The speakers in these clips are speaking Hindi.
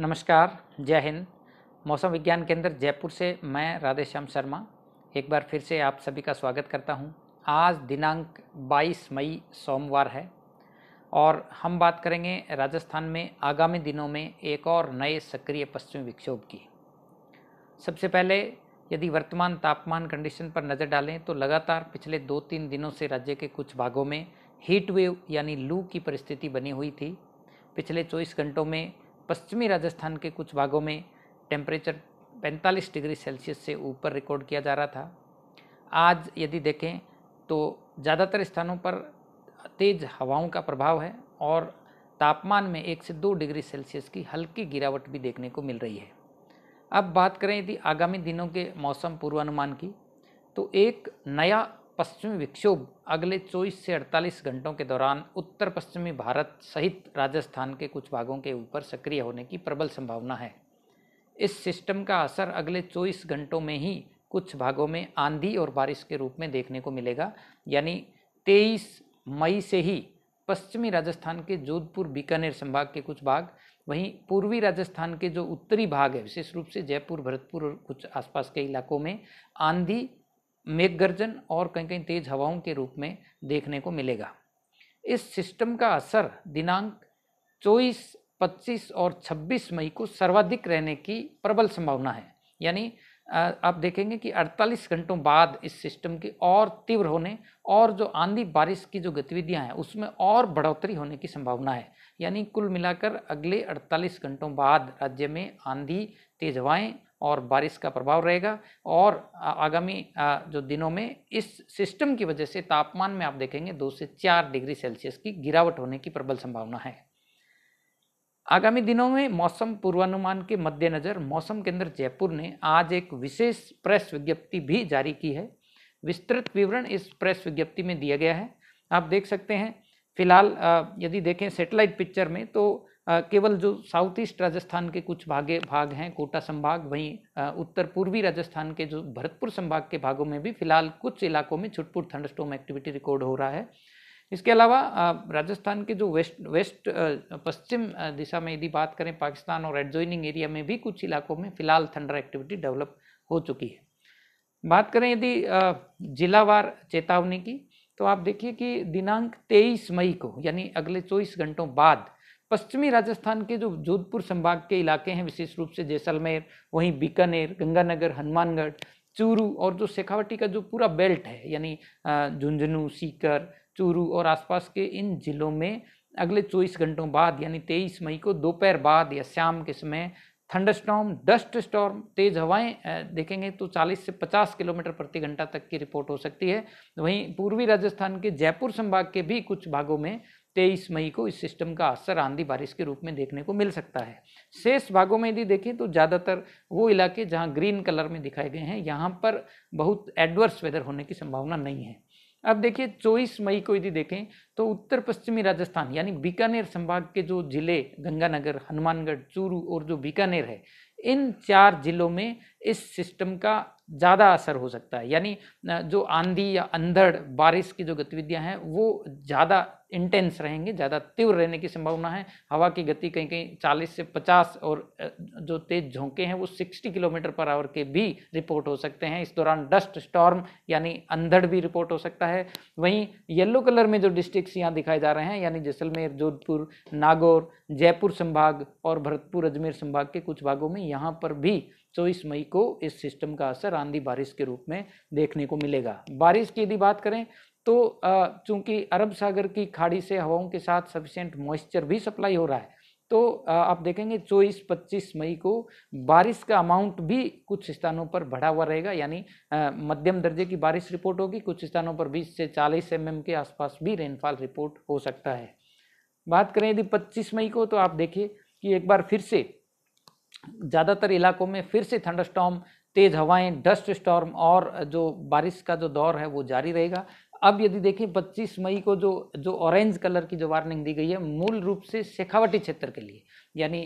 नमस्कार जय हिंद मौसम विज्ञान केंद्र जयपुर से मैं राधेश्याम शर्मा एक बार फिर से आप सभी का स्वागत करता हूं। आज दिनांक 22 मई सोमवार है और हम बात करेंगे राजस्थान में आगामी दिनों में एक और नए सक्रिय पश्चिमी विक्षोभ की सबसे पहले यदि वर्तमान तापमान कंडीशन पर नज़र डालें तो लगातार पिछले दो तीन दिनों से राज्य के कुछ भागों में हीट वेव यानी लू की परिस्थिति बनी हुई थी पिछले 24 घंटों में पश्चिमी राजस्थान के कुछ भागों में टेम्परेचर 45 डिग्री सेल्सियस से ऊपर रिकॉर्ड किया जा रहा था आज यदि देखें तो ज़्यादातर स्थानों पर तेज़ हवाओं का प्रभाव है और तापमान में एक से दो डिग्री सेल्सियस की हल्की गिरावट भी देखने को मिल रही है अब बात करें यदि आगामी दिनों के मौसम पूर्वानुमान की तो एक नया पश्चिमी विक्षोभ अगले 24 से 48 घंटों के दौरान उत्तर पश्चिमी भारत सहित राजस्थान के कुछ भागों के ऊपर सक्रिय होने की प्रबल संभावना है इस सिस्टम का असर अगले 24 घंटों में ही कुछ भागों में आंधी और बारिश के रूप में देखने को मिलेगा यानी 23 मई से ही पश्चिमी राजस्थान के जोधपुर बीकानेर संभाग के कुछ भाग वहीं पूर्वी राजस्थान के जो उत्तरी भाग है विशेष रूप से जयपुर भरतपुर और कुछ आसपास के इलाकों में आंधी मेघगर्जन और कहीं कहीं तेज हवाओं के रूप में देखने को मिलेगा इस सिस्टम का असर दिनांक 24, 25 और 26 मई को सर्वाधिक रहने की प्रबल संभावना है यानी आप देखेंगे कि 48 घंटों बाद इस सिस्टम के और तीव्र होने और जो आंधी बारिश की जो गतिविधियां हैं उसमें और बढ़ोतरी होने की संभावना है यानी कुल मिलाकर अगले 48 घंटों बाद राज्य में आंधी तेज हवाएँ और बारिश का प्रभाव रहेगा और आगामी जो दिनों में इस सिस्टम की वजह से तापमान में आप देखेंगे दो से चार डिग्री सेल्सियस की गिरावट होने की प्रबल संभावना है आगामी दिनों में मौसम पूर्वानुमान के मद्देनज़र मौसम केंद्र जयपुर ने आज एक विशेष प्रेस विज्ञप्ति भी जारी की है विस्तृत विवरण इस प्रेस विज्ञप्ति में दिया गया है आप देख सकते हैं फिलहाल यदि देखें सेटेलाइट पिक्चर में तो केवल जो साउथ ईस्ट राजस्थान के कुछ भागे भाग हैं कोटा संभाग वहीं उत्तर पूर्वी राजस्थान के जो भरतपुर संभाग के भागों में भी फिलहाल कुछ इलाकों में छुटपुट थंडस्टोम एक्टिविटी रिकॉर्ड हो रहा है इसके अलावा राजस्थान के जो वेस्ट वेस्ट पश्चिम दिशा में यदि बात करें पाकिस्तान और एडजोइनिंग एरिया में भी कुछ इलाकों में फिलहाल थंडर एक्टिविटी डेवलप हो चुकी है बात करें यदि जिलावार चेतावनी की तो आप देखिए कि दिनांक 23 मई को यानी अगले 24 घंटों बाद पश्चिमी राजस्थान के जो जोधपुर संभाग के इलाके हैं विशेष रूप से जैसलमेर वहीं बीकानेर गंगानगर हनुमानगढ़ चूरू और जो शेखावटी का जो पूरा बेल्ट है यानी झुंझुनू सीकर चूरू और आसपास के इन जिलों में अगले 24 घंटों बाद यानी 23 मई को दोपहर बाद या शाम के समय थंडरस्टॉर्म डस्ट स्टॉर्म तेज हवाएं देखेंगे तो 40 से 50 किलोमीटर प्रति घंटा तक की रिपोर्ट हो सकती है वहीं पूर्वी राजस्थान के जयपुर संभाग के भी कुछ भागों में तेईस मई को इस सिस्टम का असर आंधी बारिश के रूप में देखने को मिल सकता है शेष भागों में यदि देखें तो ज़्यादातर वो इलाके जहाँ ग्रीन कलर में दिखाए गए हैं यहाँ पर बहुत एडवर्स वेदर होने की संभावना नहीं है अब देखिए चौबीस मई को यदि देखें तो उत्तर पश्चिमी राजस्थान यानी बीकानेर संभाग के जो जिले गंगानगर हनुमानगढ़ चूरू और जो बीकानेर है इन चार जिलों में इस सिस्टम का ज़्यादा असर हो सकता है यानी जो आंधी या अंधड़ बारिश की जो गतिविधियां हैं वो ज़्यादा इंटेंस रहेंगे ज़्यादा तीव्र रहने की संभावना है हवा की गति कहीं कहीं 40 से 50 और जो तेज झोंके हैं वो 60 किलोमीटर पर आवर के भी रिपोर्ट हो सकते हैं इस दौरान डस्ट स्टॉर्म यानी अंधड़ भी रिपोर्ट हो सकता है वहीं येलो कलर में जो डिस्ट्रिक्ट्स यहाँ दिखाए जा रहे हैं यानी जैसलमेर जोधपुर नागौर जयपुर संभाग और भरतपुर अजमेर संभाग के कुछ भागों में यहाँ पर भी चौबीस मई को इस सिस्टम का असर आंधी बारिश के रूप में देखने को मिलेगा बारिश की यदि बात करें तो चूंकि अरब सागर की खाड़ी से हवाओं के साथ सफिशेंट मॉइस्चर भी सप्लाई हो रहा है तो आप देखेंगे चौबीस पच्चीस मई को बारिश का अमाउंट भी कुछ स्थानों पर बढ़ा हुआ रहेगा यानी मध्यम दर्जे की बारिश रिपोर्ट होगी कुछ स्थानों पर 20 से 40 एम mm के आसपास भी रेनफॉल रिपोर्ट हो सकता है बात करें यदि 25 मई को तो आप देखिए कि एक बार फिर से ज़्यादातर इलाकों में फिर से थंडरस्टॉर्म तेज़ हवाएं डस्ट स्टॉर्म और जो बारिश का जो दौर है वो जारी रहेगा अब यदि देखें 25 मई को जो जो ऑरेंज कलर की जो वार्निंग दी गई है मूल रूप से शेखावटी क्षेत्र के लिए यानी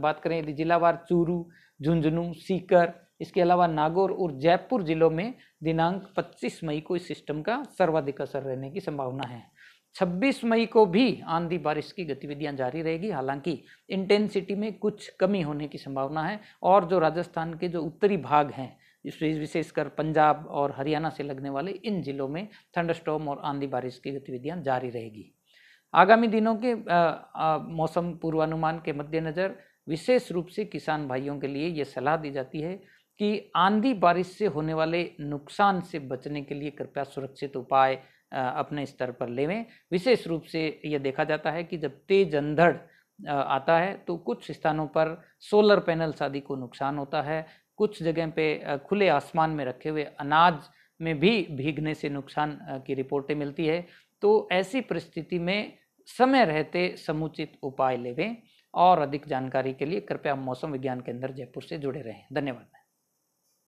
बात करें यदि जिलावार चूरू झुंझुनू सीकर इसके अलावा नागौर और जयपुर जिलों में दिनांक 25 मई को इस सिस्टम का सर्वाधिक असर रहने की संभावना है 26 मई को भी आंधी बारिश की गतिविधियां जारी रहेगी हालांकि इंटेंसिटी में कुछ कमी होने की संभावना है और जो राजस्थान के जो उत्तरी भाग हैं विशेषकर पंजाब और हरियाणा से लगने वाले इन जिलों में स्टॉम और आंधी बारिश की गतिविधियां जारी रहेगी आगामी दिनों के आ, आ, मौसम पूर्वानुमान के मद्देनज़र विशेष रूप से किसान भाइयों के लिए ये सलाह दी जाती है कि आंधी बारिश से होने वाले नुकसान से बचने के लिए कृपया सुरक्षित उपाय अपने स्तर पर लेवें विशेष रूप से यह देखा जाता है कि जब तेज अंधड़ आता है तो कुछ स्थानों पर सोलर पैनल्स आदि को नुकसान होता है कुछ जगह पे खुले आसमान में रखे हुए अनाज में भी भीगने से नुकसान की रिपोर्टें मिलती है तो ऐसी परिस्थिति में समय रहते समुचित उपाय लेवें और अधिक जानकारी के लिए कृपया मौसम विज्ञान केंद्र जयपुर से जुड़े रहें धन्यवाद